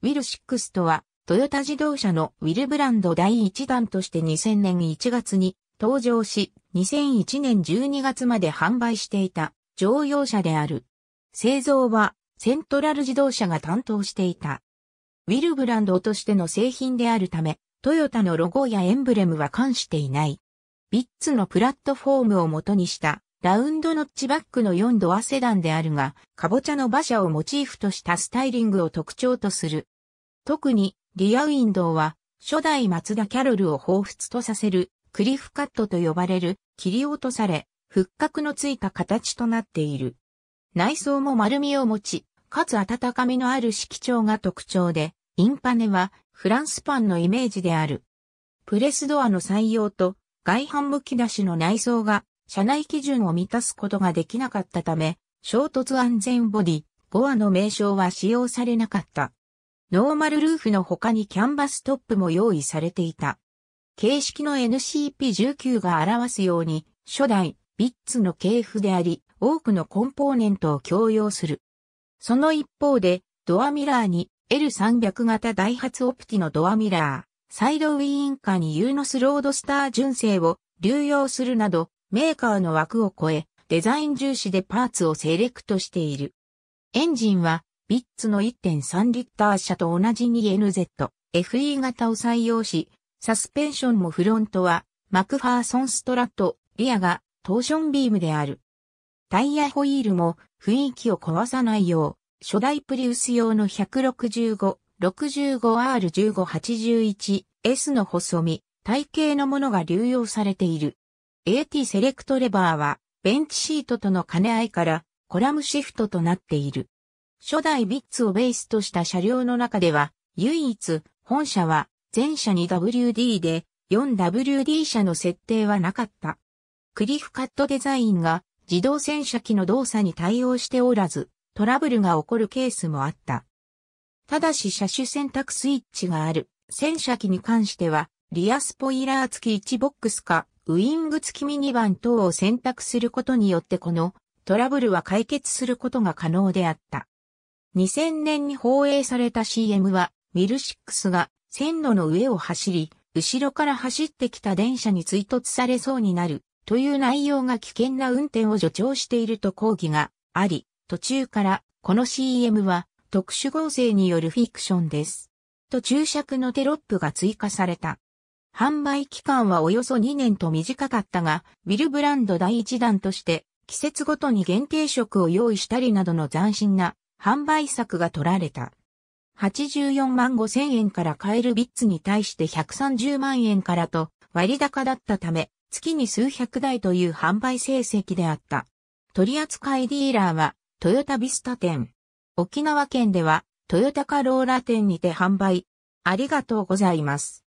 ウィル6とは、トヨタ自動車のウィルブランド第1弾として2000年1月に登場し、2001年12月まで販売していた乗用車である。製造はセントラル自動車が担当していた。ウィルブランドとしての製品であるため、トヨタのロゴやエンブレムは関していない。ビッツのプラットフォームを元にしたラウンドノッチバックの4ドアセダンであるが、カボチャの馬車をモチーフとしたスタイリングを特徴とする。特に、リアウィンドウは、初代松田キャロルを彷彿とさせる、クリフカットと呼ばれる、切り落とされ、復活のついた形となっている。内装も丸みを持ち、かつ温かみのある色調が特徴で、インパネはフランスパンのイメージである。プレスドアの採用と外反向き出しの内装が車内基準を満たすことができなかったため、衝突安全ボディ、5話の名称は使用されなかった。ノーマルルーフの他にキャンバストップも用意されていた。形式の NCP-19 が表すように、初代、ビッツの系譜であり、多くのコンポーネントを共用する。その一方で、ドアミラーに L300 型ダイハツオプティのドアミラー、サイドウィンカーにユーノスロードスター純正を流用するなど、メーカーの枠を超え、デザイン重視でパーツをセレクトしている。エンジンは、ビッツの1.3リッター車と同じ 2NZ、FE 型を採用し、サスペンションもフロントは、マクファーソンストラット、リアがトーションビームである。タイヤホイールも雰囲気を壊さないよう、初代プリウス用の165、65R1581S の細身、体型のものが流用されている。AT セレクトレバーは、ベンチシートとの兼ね合いから、コラムシフトとなっている。初代ビッツをベースとした車両の中では、唯一、本車は、全車に WD で、4WD 車の設定はなかった。クリフカットデザインが、自動洗車機の動作に対応しておらず、トラブルが起こるケースもあった。ただし車種選択スイッチがある、洗車機に関しては、リアスポイラー付き1ボックスか、ウイング付きミニバン等を選択することによってこのトラブルは解決することが可能であった。2000年に放映された CM は、ミルシックスが線路の上を走り、後ろから走ってきた電車に追突されそうになるという内容が危険な運転を助長していると抗議があり、途中からこの CM は特殊合成によるフィクションです。と注釈のテロップが追加された。販売期間はおよそ2年と短かったが、ウィルブランド第1弾として、季節ごとに限定色を用意したりなどの斬新な販売策が取られた。84万5千円から買えるビッツに対して130万円からと割高だったため、月に数百台という販売成績であった。取扱いディーラーは、トヨタビスタ店。沖縄県では、トヨタカローラ店にて販売。ありがとうございます。